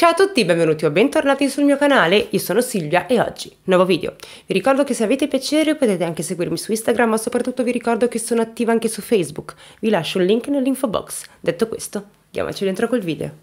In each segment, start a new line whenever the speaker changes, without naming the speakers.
Ciao a tutti, benvenuti o bentornati sul mio canale, io sono Silvia e oggi nuovo video. Vi ricordo che se avete piacere potete anche seguirmi su Instagram, ma soprattutto vi ricordo che sono attiva anche su Facebook. Vi lascio il link nell'info box. Detto questo, diamoci dentro col video.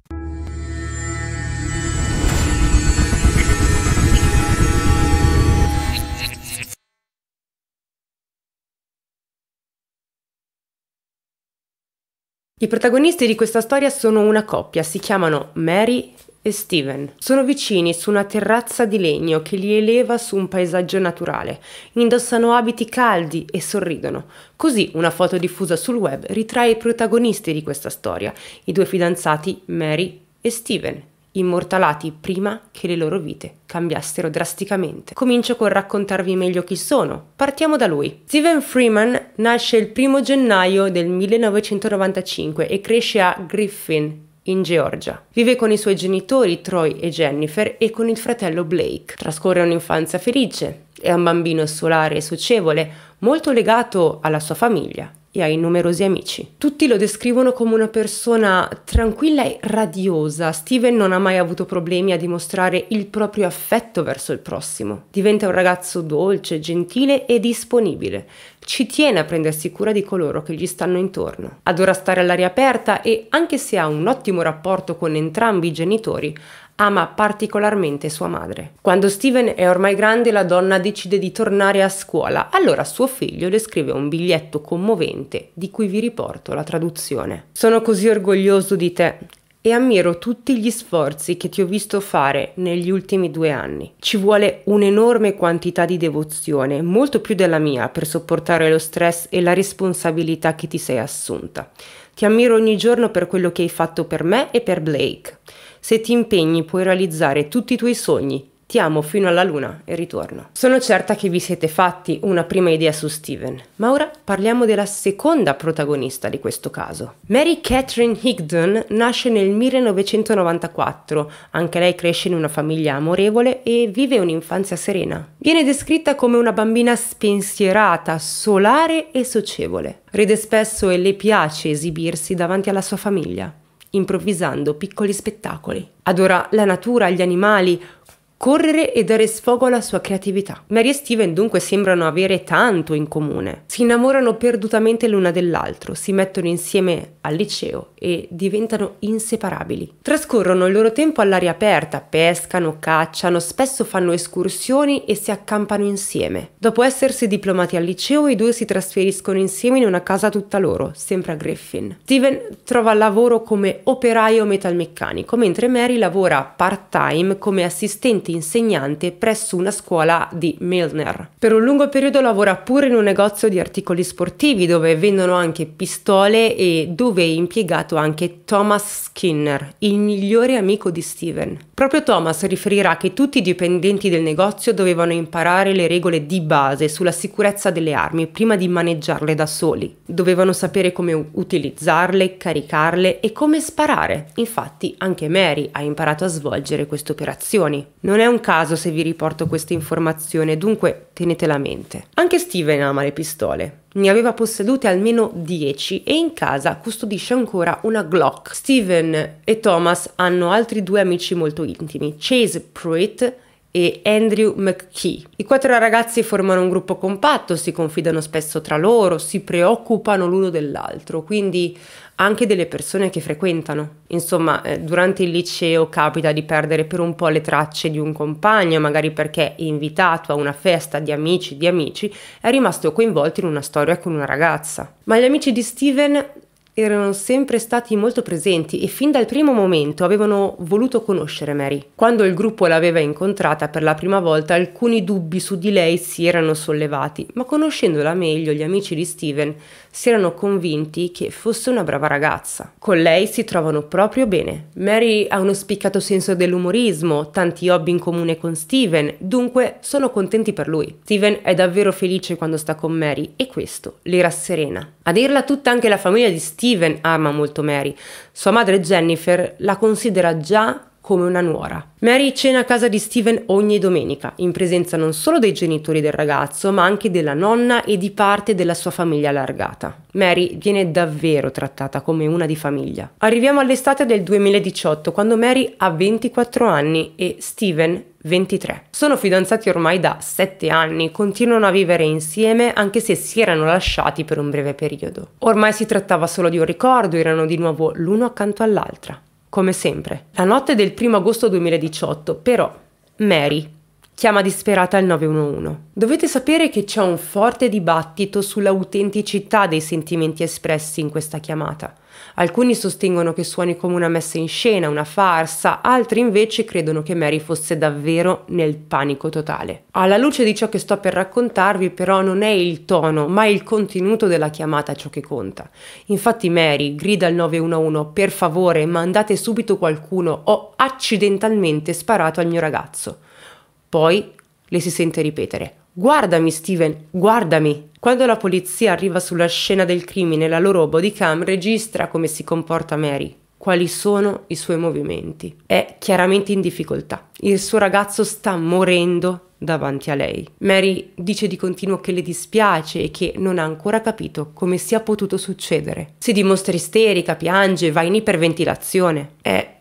I protagonisti di questa storia sono una coppia, si chiamano Mary e Steven. Sono vicini su una terrazza di legno che li eleva su un paesaggio naturale. Indossano abiti caldi e sorridono. Così una foto diffusa sul web ritrae i protagonisti di questa storia, i due fidanzati Mary e Steven immortalati prima che le loro vite cambiassero drasticamente. Comincio col raccontarvi meglio chi sono. Partiamo da lui. Steven Freeman nasce il primo gennaio del 1995 e cresce a Griffin, in Georgia. Vive con i suoi genitori Troy e Jennifer e con il fratello Blake. Trascorre un'infanzia felice, è un bambino solare e socievole, molto legato alla sua famiglia e hai numerosi amici. Tutti lo descrivono come una persona tranquilla e radiosa. Steven non ha mai avuto problemi a dimostrare il proprio affetto verso il prossimo. Diventa un ragazzo dolce, gentile e disponibile. Ci tiene a prendersi cura di coloro che gli stanno intorno. Adora stare all'aria aperta e, anche se ha un ottimo rapporto con entrambi i genitori, ama particolarmente sua madre. Quando Steven è ormai grande la donna decide di tornare a scuola, allora suo figlio le scrive un biglietto commovente di cui vi riporto la traduzione. Sono così orgoglioso di te e ammiro tutti gli sforzi che ti ho visto fare negli ultimi due anni. Ci vuole un'enorme quantità di devozione, molto più della mia, per sopportare lo stress e la responsabilità che ti sei assunta. Ti ammiro ogni giorno per quello che hai fatto per me e per Blake. Se ti impegni puoi realizzare tutti i tuoi sogni. Ti amo fino alla luna e ritorno. Sono certa che vi siete fatti una prima idea su Steven, ma ora parliamo della seconda protagonista di questo caso. Mary Catherine Higdon nasce nel 1994, anche lei cresce in una famiglia amorevole e vive un'infanzia serena. Viene descritta come una bambina spensierata, solare e socievole. Ride spesso e le piace esibirsi davanti alla sua famiglia improvvisando piccoli spettacoli. Adora la natura, gli animali, correre e dare sfogo alla sua creatività. Mary e Steven dunque sembrano avere tanto in comune. Si innamorano perdutamente l'una dell'altro, si mettono insieme al liceo e diventano inseparabili. Trascorrono il loro tempo all'aria aperta, pescano, cacciano, spesso fanno escursioni e si accampano insieme. Dopo essersi diplomati al liceo, i due si trasferiscono insieme in una casa tutta loro, sempre a Griffin. Steven trova lavoro come operaio metalmeccanico, mentre Mary lavora part-time come assistente insegnante presso una scuola di Milner. Per un lungo periodo lavora pure in un negozio di articoli sportivi dove vendono anche pistole e dove è impiegata citato anche Thomas Skinner, il migliore amico di Steven. Proprio Thomas riferirà che tutti i dipendenti del negozio dovevano imparare le regole di base sulla sicurezza delle armi prima di maneggiarle da soli. Dovevano sapere come utilizzarle, caricarle e come sparare. Infatti anche Mary ha imparato a svolgere queste operazioni. Non è un caso se vi riporto questa informazione, dunque tenetela a mente. Anche Steven ama le pistole. Ne aveva possedute almeno 10 e in casa custodisce ancora una Glock. Steven e Thomas hanno altri due amici molto intimi, Chase Pruitt e Andrew McKee. I quattro ragazzi formano un gruppo compatto, si confidano spesso tra loro, si preoccupano l'uno dell'altro, quindi anche delle persone che frequentano. Insomma, eh, durante il liceo capita di perdere per un po' le tracce di un compagno, magari perché invitato a una festa di amici di amici, è rimasto coinvolto in una storia con una ragazza. Ma gli amici di Steven erano sempre stati molto presenti e fin dal primo momento avevano voluto conoscere Mary. Quando il gruppo l'aveva incontrata per la prima volta alcuni dubbi su di lei si erano sollevati, ma conoscendola meglio gli amici di Steven si erano convinti che fosse una brava ragazza. Con lei si trovano proprio bene. Mary ha uno spiccato senso dell'umorismo, tanti hobby in comune con Steven, dunque sono contenti per lui. Steven è davvero felice quando sta con Mary e questo le rasserena. A dirla tutta anche la famiglia di Steven Steven ama molto Mary. Sua madre Jennifer la considera già come una nuora. Mary cena a casa di Steven ogni domenica, in presenza non solo dei genitori del ragazzo, ma anche della nonna e di parte della sua famiglia allargata. Mary viene davvero trattata come una di famiglia. Arriviamo all'estate del 2018, quando Mary ha 24 anni e Steven 23. Sono fidanzati ormai da 7 anni, continuano a vivere insieme anche se si erano lasciati per un breve periodo. Ormai si trattava solo di un ricordo, erano di nuovo l'uno accanto all'altra, come sempre. La notte del 1 agosto 2018, però, Mary chiama disperata il 911. Dovete sapere che c'è un forte dibattito sull'autenticità dei sentimenti espressi in questa chiamata. Alcuni sostengono che suoni come una messa in scena, una farsa, altri invece credono che Mary fosse davvero nel panico totale. Alla luce di ciò che sto per raccontarvi però non è il tono, ma il contenuto della chiamata ciò che conta. Infatti Mary grida al 911 per favore mandate subito qualcuno, ho accidentalmente sparato al mio ragazzo. Poi le si sente ripetere Guardami Steven, guardami. Quando la polizia arriva sulla scena del crimine, la loro bodycam registra come si comporta Mary, quali sono i suoi movimenti. È chiaramente in difficoltà. Il suo ragazzo sta morendo davanti a lei. Mary dice di continuo che le dispiace e che non ha ancora capito come sia potuto succedere. Si dimostra isterica, piange, va in iperventilazione. È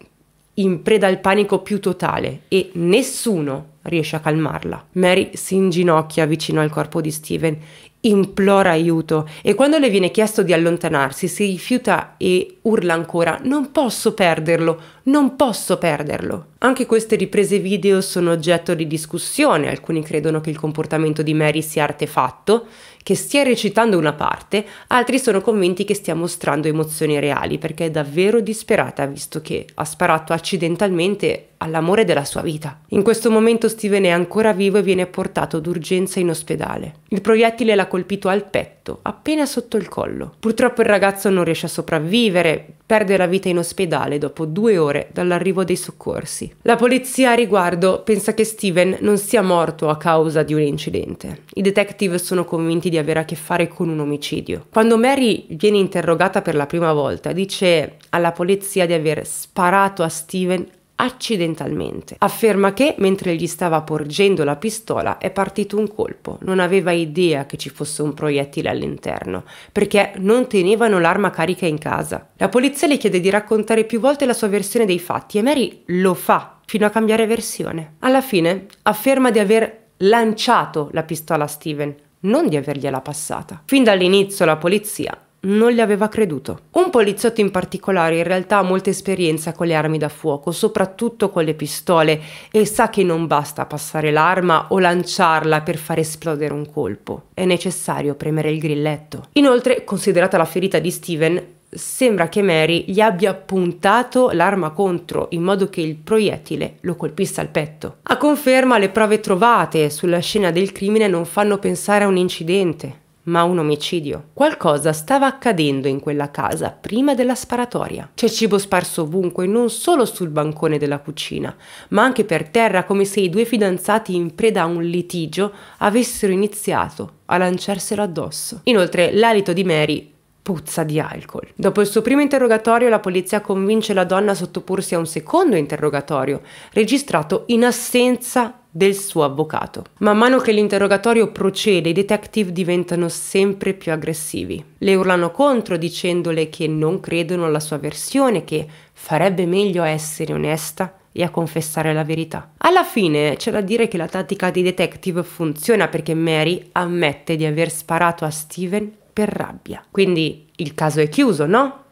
in preda al panico più totale e nessuno riesce a calmarla. Mary si inginocchia vicino al corpo di Steven implora aiuto e quando le viene chiesto di allontanarsi si rifiuta e urla ancora non posso perderlo, non posso perderlo. Anche queste riprese video sono oggetto di discussione, alcuni credono che il comportamento di Mary sia artefatto, che stia recitando una parte, altri sono convinti che stia mostrando emozioni reali perché è davvero disperata visto che ha sparato accidentalmente all'amore della sua vita. In questo momento Steven è ancora vivo e viene portato d'urgenza in ospedale. Il proiettile l'ha colpito al petto, appena sotto il collo. Purtroppo il ragazzo non riesce a sopravvivere, perde la vita in ospedale dopo due ore dall'arrivo dei soccorsi. La polizia a riguardo pensa che Steven non sia morto a causa di un incidente. I detective sono convinti di avere a che fare con un omicidio. Quando Mary viene interrogata per la prima volta, dice alla polizia di aver sparato a Steven accidentalmente. Afferma che, mentre gli stava porgendo la pistola, è partito un colpo. Non aveva idea che ci fosse un proiettile all'interno, perché non tenevano l'arma carica in casa. La polizia le chiede di raccontare più volte la sua versione dei fatti e Mary lo fa, fino a cambiare versione. Alla fine afferma di aver lanciato la pistola a Steven, non di avergliela passata. Fin dall'inizio la polizia non gli aveva creduto. Un poliziotto in particolare in realtà ha molta esperienza con le armi da fuoco, soprattutto con le pistole, e sa che non basta passare l'arma o lanciarla per far esplodere un colpo. È necessario premere il grilletto. Inoltre, considerata la ferita di Steven, sembra che Mary gli abbia puntato l'arma contro in modo che il proiettile lo colpisse al petto. A conferma le prove trovate sulla scena del crimine non fanno pensare a un incidente ma un omicidio. Qualcosa stava accadendo in quella casa prima della sparatoria. C'è cibo sparso ovunque, non solo sul bancone della cucina, ma anche per terra, come se i due fidanzati in preda a un litigio avessero iniziato a lanciarselo addosso. Inoltre, l'alito di Mary puzza di alcol. Dopo il suo primo interrogatorio la polizia convince la donna a sottoporsi a un secondo interrogatorio, registrato in assenza del suo avvocato. Man mano che l'interrogatorio procede, i detective diventano sempre più aggressivi. Le urlano contro dicendole che non credono alla sua versione, che farebbe meglio a essere onesta e a confessare la verità. Alla fine c'è da dire che la tattica dei detective funziona perché Mary ammette di aver sparato a Steven per rabbia. Quindi il caso è chiuso, no?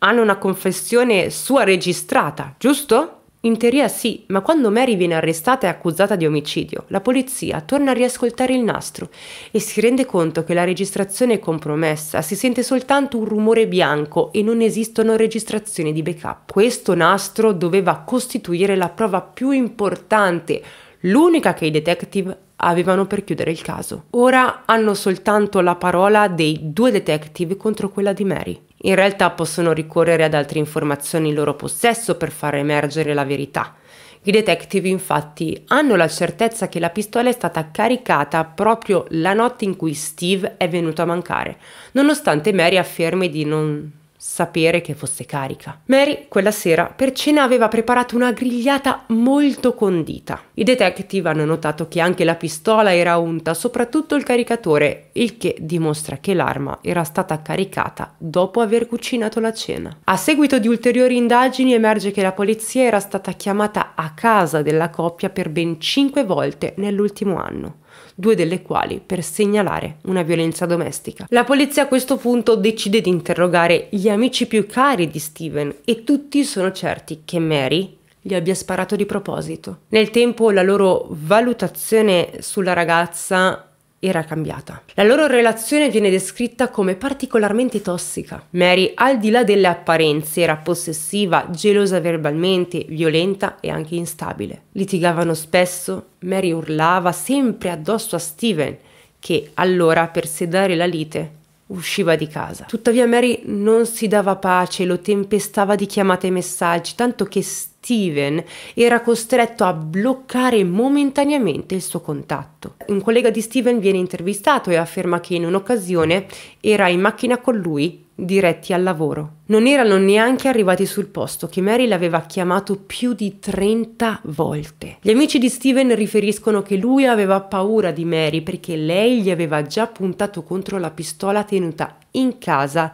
Hanno una confessione sua registrata, giusto? In teoria sì, ma quando Mary viene arrestata e accusata di omicidio, la polizia torna a riascoltare il nastro e si rende conto che la registrazione è compromessa, si sente soltanto un rumore bianco e non esistono registrazioni di backup. Questo nastro doveva costituire la prova più importante, l'unica che i detective avevano per chiudere il caso. Ora hanno soltanto la parola dei due detective contro quella di Mary. In realtà possono ricorrere ad altre informazioni in loro possesso per far emergere la verità. I detective infatti hanno la certezza che la pistola è stata caricata proprio la notte in cui Steve è venuto a mancare, nonostante Mary affermi di non sapere che fosse carica. Mary quella sera per cena aveva preparato una grigliata molto condita. I detective hanno notato che anche la pistola era unta, soprattutto il caricatore, il che dimostra che l'arma era stata caricata dopo aver cucinato la cena. A seguito di ulteriori indagini emerge che la polizia era stata chiamata a casa della coppia per ben cinque volte nell'ultimo anno due delle quali per segnalare una violenza domestica. La polizia a questo punto decide di interrogare gli amici più cari di Steven e tutti sono certi che Mary gli abbia sparato di proposito. Nel tempo la loro valutazione sulla ragazza era cambiata. La loro relazione viene descritta come particolarmente tossica. Mary, al di là delle apparenze, era possessiva, gelosa verbalmente, violenta e anche instabile. Litigavano spesso, Mary urlava sempre addosso a Steven, che allora per sedare la lite usciva di casa. Tuttavia Mary non si dava pace, lo tempestava di chiamate e messaggi, tanto che Steven Steven era costretto a bloccare momentaneamente il suo contatto. Un collega di Steven viene intervistato e afferma che in un'occasione era in macchina con lui diretti al lavoro. Non erano neanche arrivati sul posto che Mary l'aveva chiamato più di 30 volte. Gli amici di Steven riferiscono che lui aveva paura di Mary perché lei gli aveva già puntato contro la pistola tenuta in casa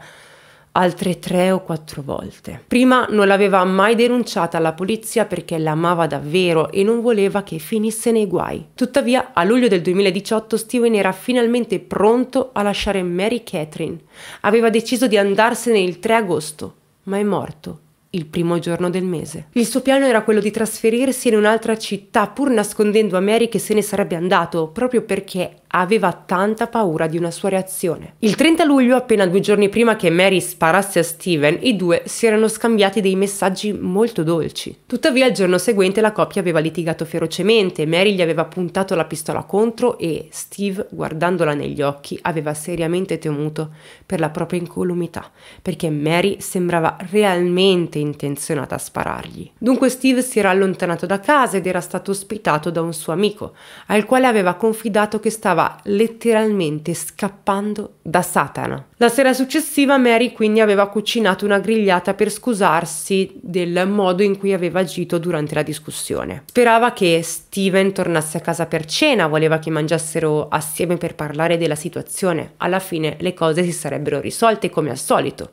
altre tre o quattro volte. Prima non l'aveva mai denunciata alla polizia perché l'amava davvero e non voleva che finisse nei guai. Tuttavia, a luglio del 2018 Steven era finalmente pronto a lasciare Mary Catherine. Aveva deciso di andarsene il 3 agosto, ma è morto il primo giorno del mese. Il suo piano era quello di trasferirsi in un'altra città pur nascondendo a Mary che se ne sarebbe andato proprio perché aveva tanta paura di una sua reazione. Il 30 luglio, appena due giorni prima che Mary sparasse a Steven, i due si erano scambiati dei messaggi molto dolci. Tuttavia, il giorno seguente la coppia aveva litigato ferocemente, Mary gli aveva puntato la pistola contro e Steve, guardandola negli occhi, aveva seriamente temuto per la propria incolumità, perché Mary sembrava realmente intenzionata a sparargli. Dunque Steve si era allontanato da casa ed era stato ospitato da un suo amico, al quale aveva confidato che stava stava letteralmente scappando da Satana. La sera successiva Mary quindi aveva cucinato una grigliata per scusarsi del modo in cui aveva agito durante la discussione. Sperava che Steven tornasse a casa per cena, voleva che mangiassero assieme per parlare della situazione. Alla fine le cose si sarebbero risolte come al solito.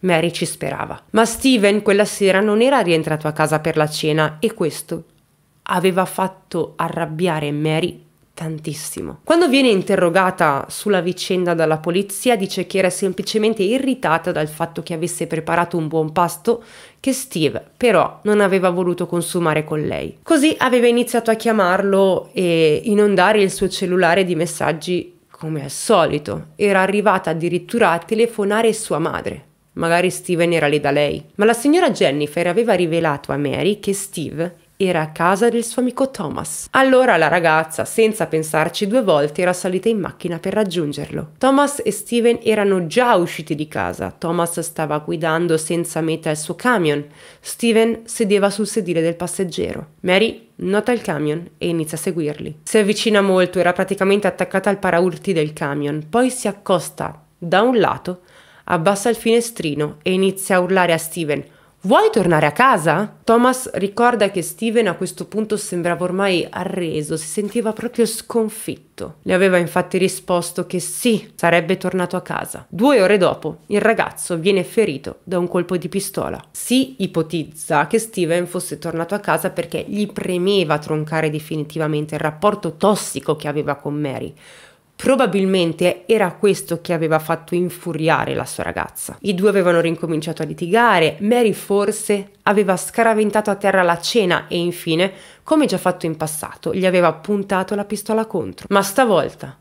Mary ci sperava. Ma Steven quella sera non era rientrato a casa per la cena e questo aveva fatto arrabbiare Mary tantissimo. Quando viene interrogata sulla vicenda dalla polizia dice che era semplicemente irritata dal fatto che avesse preparato un buon pasto che Steve però non aveva voluto consumare con lei. Così aveva iniziato a chiamarlo e inondare il suo cellulare di messaggi come al solito. Era arrivata addirittura a telefonare sua madre. Magari Steven era lì da lei. Ma la signora Jennifer aveva rivelato a Mary che Steve era a casa del suo amico Thomas. Allora la ragazza, senza pensarci due volte, era salita in macchina per raggiungerlo. Thomas e Steven erano già usciti di casa. Thomas stava guidando senza meta il suo camion. Steven sedeva sul sedile del passeggero. Mary nota il camion e inizia a seguirli. Si avvicina molto, era praticamente attaccata al paraurti del camion, poi si accosta da un lato, abbassa il finestrino e inizia a urlare a Steven Vuoi tornare a casa? Thomas ricorda che Steven a questo punto sembrava ormai arreso, si sentiva proprio sconfitto. Le aveva infatti risposto che sì, sarebbe tornato a casa. Due ore dopo, il ragazzo viene ferito da un colpo di pistola. Si ipotizza che Steven fosse tornato a casa perché gli premeva troncare definitivamente il rapporto tossico che aveva con Mary Probabilmente era questo che aveva fatto infuriare la sua ragazza. I due avevano rincominciato a litigare, Mary forse aveva scaraventato a terra la cena e infine, come già fatto in passato, gli aveva puntato la pistola contro. Ma stavolta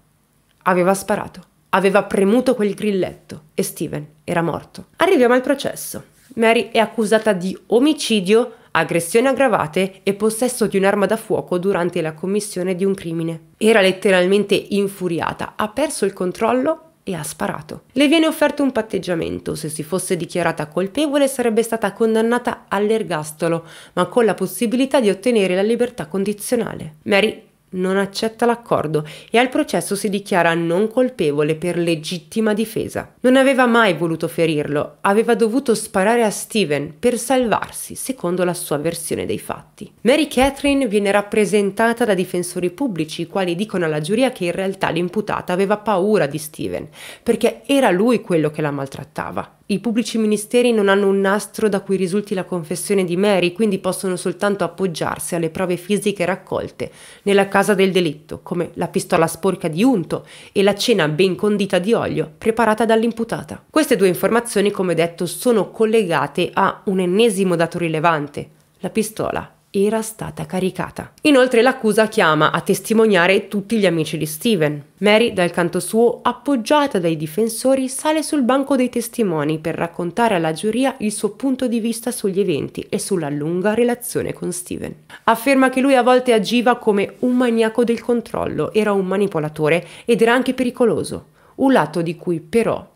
aveva sparato, aveva premuto quel grilletto e Steven era morto. Arriviamo al processo. Mary è accusata di omicidio aggressioni aggravate e possesso di un'arma da fuoco durante la commissione di un crimine. Era letteralmente infuriata, ha perso il controllo e ha sparato. Le viene offerto un patteggiamento, se si fosse dichiarata colpevole sarebbe stata condannata all'ergastolo, ma con la possibilità di ottenere la libertà condizionale. Mary non accetta l'accordo e al processo si dichiara non colpevole per legittima difesa. Non aveva mai voluto ferirlo, aveva dovuto sparare a Steven per salvarsi, secondo la sua versione dei fatti. Mary Catherine viene rappresentata da difensori pubblici, i quali dicono alla giuria che in realtà l'imputata aveva paura di Steven, perché era lui quello che la maltrattava. I pubblici ministeri non hanno un nastro da cui risulti la confessione di Mary, quindi possono soltanto appoggiarsi alle prove fisiche raccolte nella casa del delitto, come la pistola sporca di unto e la cena ben condita di olio preparata dall'imputata. Queste due informazioni, come detto, sono collegate a un ennesimo dato rilevante, la pistola era stata caricata. Inoltre l'accusa chiama a testimoniare tutti gli amici di Steven. Mary, dal canto suo, appoggiata dai difensori, sale sul banco dei testimoni per raccontare alla giuria il suo punto di vista sugli eventi e sulla lunga relazione con Steven. Afferma che lui a volte agiva come un maniaco del controllo, era un manipolatore ed era anche pericoloso, un lato di cui però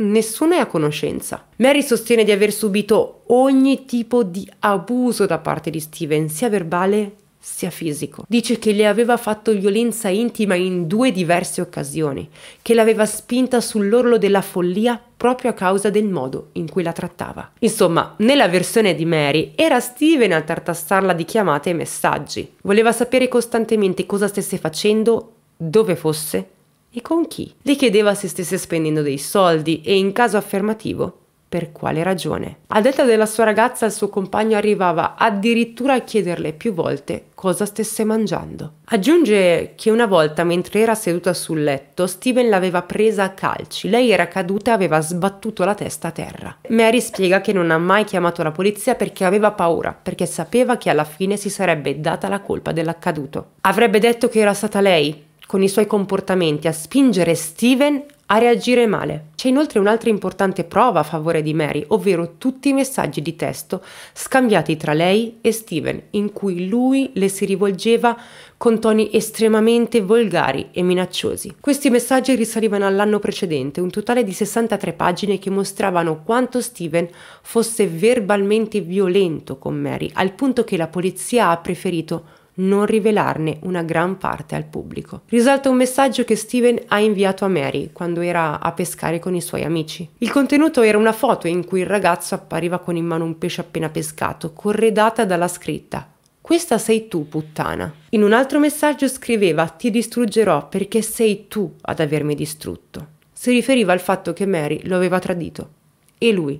Nessuno è a conoscenza. Mary sostiene di aver subito ogni tipo di abuso da parte di Steven, sia verbale sia fisico. Dice che le aveva fatto violenza intima in due diverse occasioni, che l'aveva spinta sull'orlo della follia proprio a causa del modo in cui la trattava. Insomma, nella versione di Mary era Steven a tartassarla di chiamate e messaggi. Voleva sapere costantemente cosa stesse facendo, dove fosse e con chi? Le chiedeva se stesse spendendo dei soldi e in caso affermativo per quale ragione. A detta della sua ragazza, il suo compagno arrivava addirittura a chiederle più volte cosa stesse mangiando. Aggiunge che una volta, mentre era seduta sul letto, Steven l'aveva presa a calci. Lei era caduta e aveva sbattuto la testa a terra. Mary spiega che non ha mai chiamato la polizia perché aveva paura, perché sapeva che alla fine si sarebbe data la colpa dell'accaduto. Avrebbe detto che era stata lei, con i suoi comportamenti a spingere Steven a reagire male. C'è inoltre un'altra importante prova a favore di Mary, ovvero tutti i messaggi di testo scambiati tra lei e Steven, in cui lui le si rivolgeva con toni estremamente volgari e minacciosi. Questi messaggi risalivano all'anno precedente, un totale di 63 pagine che mostravano quanto Steven fosse verbalmente violento con Mary, al punto che la polizia ha preferito non rivelarne una gran parte al pubblico. Risalta un messaggio che Steven ha inviato a Mary quando era a pescare con i suoi amici. Il contenuto era una foto in cui il ragazzo appariva con in mano un pesce appena pescato, corredata dalla scritta questa sei tu, puttana. In un altro messaggio scriveva Ti distruggerò perché sei tu ad avermi distrutto. Si riferiva al fatto che Mary lo aveva tradito. E lui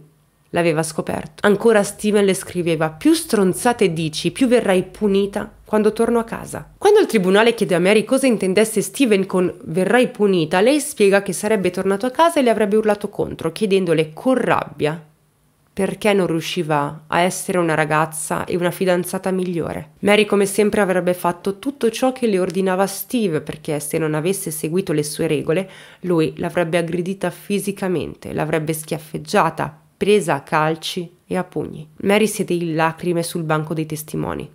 l'aveva scoperto. Ancora Steven le scriveva: Più stronzate dici, più verrai punita quando torno a casa. Quando il tribunale chiede a Mary cosa intendesse Steven con verrai punita, lei spiega che sarebbe tornato a casa e le avrebbe urlato contro, chiedendole con rabbia perché non riusciva a essere una ragazza e una fidanzata migliore. Mary come sempre avrebbe fatto tutto ciò che le ordinava Steve perché se non avesse seguito le sue regole lui l'avrebbe aggredita fisicamente, l'avrebbe schiaffeggiata, presa a calci e a pugni. Mary siede in lacrime sul banco dei testimoni.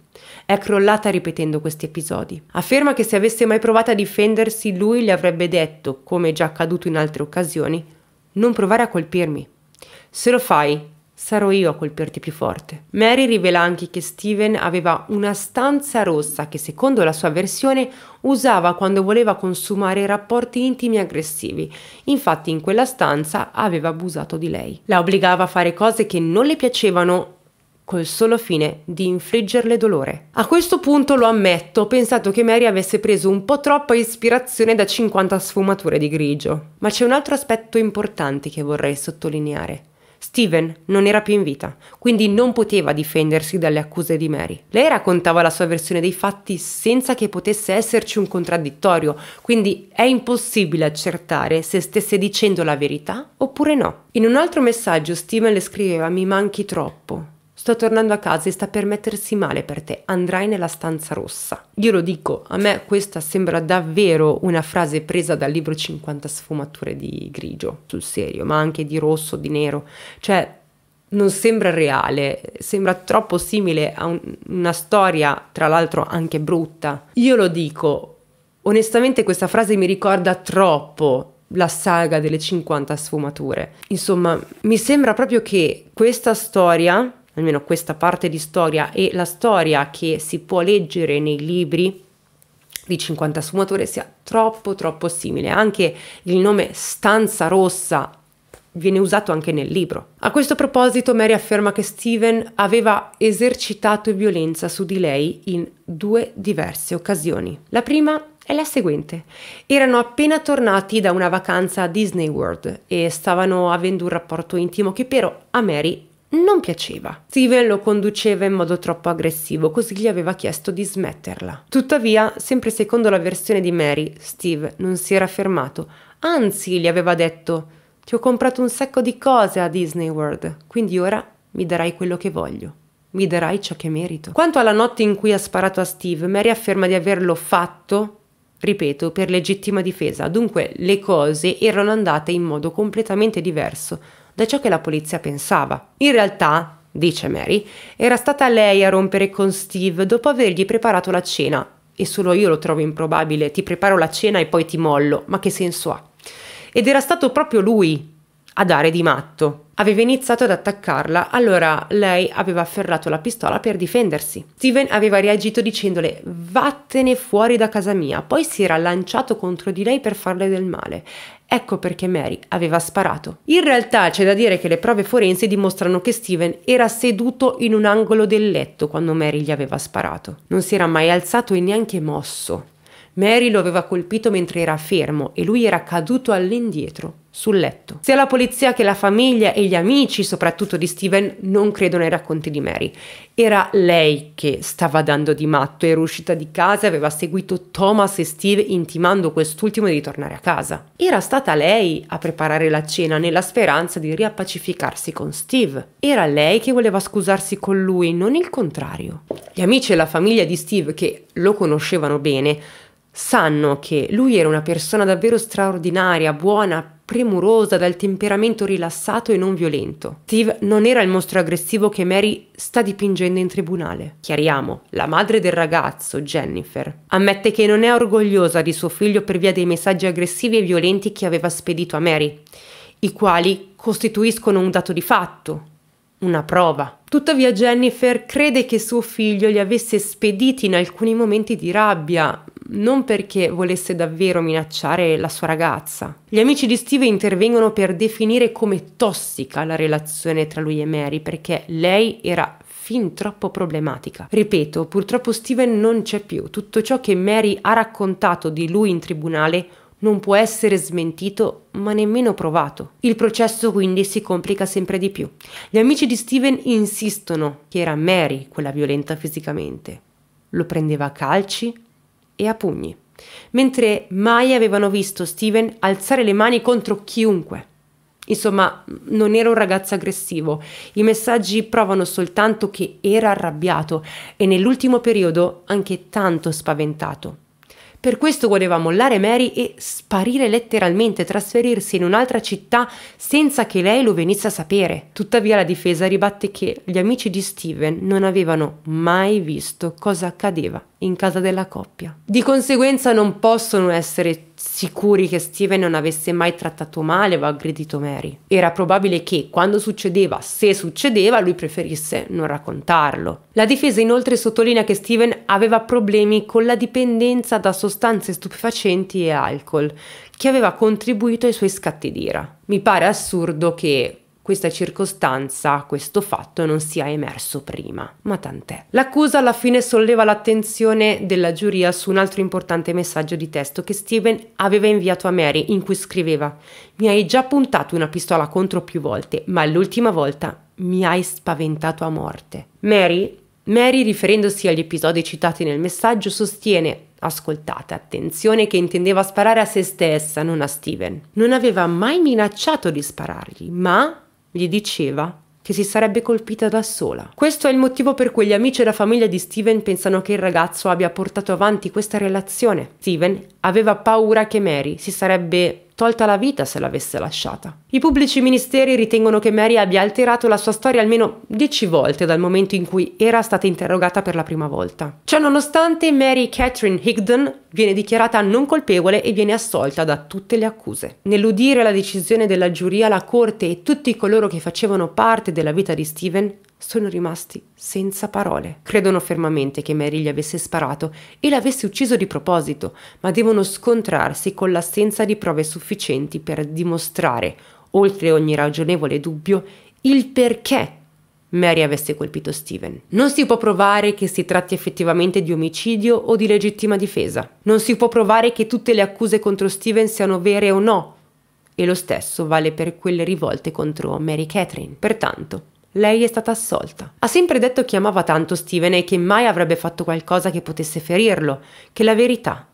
È crollata ripetendo questi episodi. Afferma che se avesse mai provato a difendersi, lui le avrebbe detto, come già accaduto in altre occasioni, non provare a colpirmi. Se lo fai, Sarò io a colpirti più forte. Mary rivela anche che Steven aveva una stanza rossa che secondo la sua versione usava quando voleva consumare rapporti intimi aggressivi. Infatti in quella stanza aveva abusato di lei. La obbligava a fare cose che non le piacevano col solo fine di infliggerle dolore. A questo punto lo ammetto, ho pensato che Mary avesse preso un po' troppa ispirazione da 50 sfumature di grigio. Ma c'è un altro aspetto importante che vorrei sottolineare. Steven non era più in vita, quindi non poteva difendersi dalle accuse di Mary. Lei raccontava la sua versione dei fatti senza che potesse esserci un contraddittorio, quindi è impossibile accertare se stesse dicendo la verità oppure no. In un altro messaggio Steven le scriveva mi manchi troppo, Sto tornando a casa e sta per mettersi male per te. Andrai nella stanza rossa. Glielo dico, a me questa sembra davvero una frase presa dal libro 50 sfumature di grigio, sul serio, ma anche di rosso, di nero. Cioè, non sembra reale, sembra troppo simile a un, una storia, tra l'altro anche brutta. Io lo dico, onestamente questa frase mi ricorda troppo la saga delle 50 sfumature. Insomma, mi sembra proprio che questa storia almeno questa parte di storia e la storia che si può leggere nei libri di 50 sfumature sia troppo troppo simile. Anche il nome stanza rossa viene usato anche nel libro. A questo proposito Mary afferma che Steven aveva esercitato violenza su di lei in due diverse occasioni. La prima è la seguente. Erano appena tornati da una vacanza a Disney World e stavano avendo un rapporto intimo che però a Mary non piaceva. Steven lo conduceva in modo troppo aggressivo, così gli aveva chiesto di smetterla. Tuttavia, sempre secondo la versione di Mary, Steve non si era fermato, anzi gli aveva detto ti ho comprato un sacco di cose a Disney World, quindi ora mi darai quello che voglio mi darai ciò che merito. Quanto alla notte in cui ha sparato a Steve, Mary afferma di averlo fatto, ripeto, per legittima difesa. Dunque le cose erano andate in modo completamente diverso da ciò che la polizia pensava. In realtà, dice Mary, era stata lei a rompere con Steve dopo avergli preparato la cena. E solo io lo trovo improbabile, ti preparo la cena e poi ti mollo, ma che senso ha? Ed era stato proprio lui a dare di matto. Aveva iniziato ad attaccarla, allora lei aveva afferrato la pistola per difendersi. Steven aveva reagito dicendole vattene fuori da casa mia, poi si era lanciato contro di lei per farle del male. Ecco perché Mary aveva sparato. In realtà c'è da dire che le prove forensi dimostrano che Steven era seduto in un angolo del letto quando Mary gli aveva sparato. Non si era mai alzato e neanche mosso. Mary lo aveva colpito mentre era fermo e lui era caduto all'indietro, sul letto. Sia la polizia che la famiglia e gli amici, soprattutto di Steven, non credono ai racconti di Mary. Era lei che stava dando di matto, era uscita di casa e aveva seguito Thomas e Steve intimando quest'ultimo di tornare a casa. Era stata lei a preparare la cena nella speranza di riappacificarsi con Steve. Era lei che voleva scusarsi con lui, non il contrario. Gli amici e la famiglia di Steve, che lo conoscevano bene, sanno che lui era una persona davvero straordinaria, buona, premurosa, dal temperamento rilassato e non violento. Steve non era il mostro aggressivo che Mary sta dipingendo in tribunale. Chiariamo, la madre del ragazzo, Jennifer, ammette che non è orgogliosa di suo figlio per via dei messaggi aggressivi e violenti che aveva spedito a Mary, i quali costituiscono un dato di fatto, una prova. Tuttavia Jennifer crede che suo figlio li avesse spediti in alcuni momenti di rabbia, non perché volesse davvero minacciare la sua ragazza. Gli amici di Steve intervengono per definire come tossica la relazione tra lui e Mary, perché lei era fin troppo problematica. Ripeto, purtroppo Steven non c'è più. Tutto ciò che Mary ha raccontato di lui in tribunale non può essere smentito ma nemmeno provato. Il processo quindi si complica sempre di più. Gli amici di Steven insistono che era Mary quella violenta fisicamente. Lo prendeva a calci e a pugni, mentre mai avevano visto Steven alzare le mani contro chiunque. Insomma, non era un ragazzo aggressivo. I messaggi provano soltanto che era arrabbiato e nell'ultimo periodo anche tanto spaventato. Per questo voleva mollare Mary e sparire letteralmente, trasferirsi in un'altra città senza che lei lo venisse a sapere. Tuttavia la difesa ribatte che gli amici di Steven non avevano mai visto cosa accadeva in casa della coppia. Di conseguenza non possono essere sicuri che Steven non avesse mai trattato male o aggredito Mary. Era probabile che, quando succedeva, se succedeva, lui preferisse non raccontarlo. La difesa inoltre sottolinea che Steven aveva problemi con la dipendenza da sostanze stupefacenti e alcol, che aveva contribuito ai suoi scatti d'ira. Mi pare assurdo che questa circostanza, questo fatto non sia emerso prima, ma tant'è. L'accusa alla fine solleva l'attenzione della giuria su un altro importante messaggio di testo che Steven aveva inviato a Mary in cui scriveva Mi hai già puntato una pistola contro più volte, ma l'ultima volta mi hai spaventato a morte. Mary, Mary riferendosi agli episodi citati nel messaggio, sostiene Ascoltate, attenzione che intendeva sparare a se stessa, non a Steven. Non aveva mai minacciato di sparargli, ma gli diceva che si sarebbe colpita da sola. Questo è il motivo per cui gli amici e la famiglia di Steven pensano che il ragazzo abbia portato avanti questa relazione. Steven aveva paura che Mary si sarebbe tolta la vita se l'avesse lasciata. I pubblici ministeri ritengono che Mary abbia alterato la sua storia almeno dieci volte dal momento in cui era stata interrogata per la prima volta. Ciononostante, Mary Catherine Higdon viene dichiarata non colpevole e viene assolta da tutte le accuse. Nell'udire la decisione della giuria, la corte e tutti coloro che facevano parte della vita di Steven sono rimasti senza parole. Credono fermamente che Mary gli avesse sparato e l'avesse ucciso di proposito, ma devono scontrarsi con l'assenza di prove sufficienti per dimostrare, oltre ogni ragionevole dubbio, il perché Mary avesse colpito Steven. Non si può provare che si tratti effettivamente di omicidio o di legittima difesa. Non si può provare che tutte le accuse contro Steven siano vere o no. E lo stesso vale per quelle rivolte contro Mary Catherine. Pertanto, lei è stata assolta. Ha sempre detto che amava tanto Steven e che mai avrebbe fatto qualcosa che potesse ferirlo, che la verità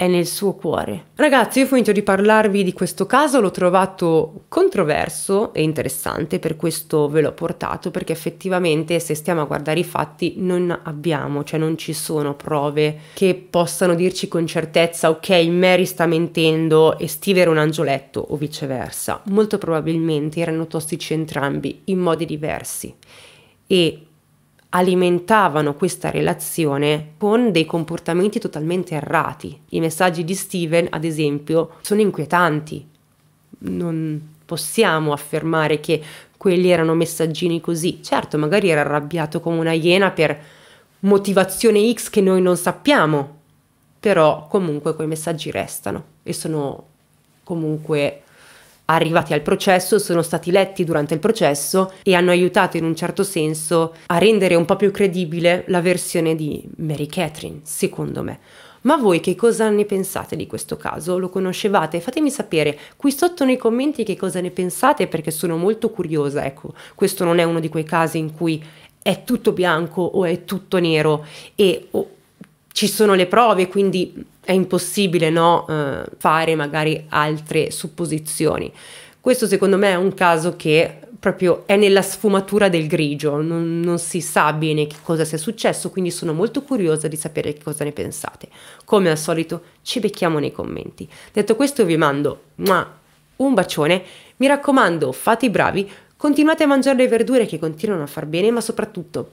è nel suo cuore. Ragazzi, io ho finito di parlarvi di questo caso, l'ho trovato controverso e interessante, per questo ve l'ho portato, perché effettivamente se stiamo a guardare i fatti non abbiamo, cioè non ci sono prove che possano dirci con certezza ok, Mary sta mentendo e Steve era un angioletto o viceversa. Molto probabilmente erano tossici entrambi in modi diversi e alimentavano questa relazione con dei comportamenti totalmente errati. I messaggi di Steven, ad esempio, sono inquietanti. Non possiamo affermare che quelli erano messaggini così. Certo, magari era arrabbiato come una iena per motivazione X che noi non sappiamo, però comunque quei messaggi restano e sono comunque arrivati al processo, sono stati letti durante il processo e hanno aiutato in un certo senso a rendere un po' più credibile la versione di Mary Catherine, secondo me. Ma voi che cosa ne pensate di questo caso? Lo conoscevate? Fatemi sapere qui sotto nei commenti che cosa ne pensate perché sono molto curiosa. Ecco, questo non è uno di quei casi in cui è tutto bianco o è tutto nero e oh, ci sono le prove, quindi è impossibile no, eh, fare magari altre supposizioni. Questo secondo me è un caso che proprio è nella sfumatura del grigio, non, non, si sa bene che cosa sia successo, quindi sono molto curiosa di sapere che cosa ne pensate. Come al solito ci becchiamo nei commenti. Detto questo vi mando un bacione, mi raccomando fate i bravi, continuate a mangiare le verdure che continuano a far bene, ma soprattutto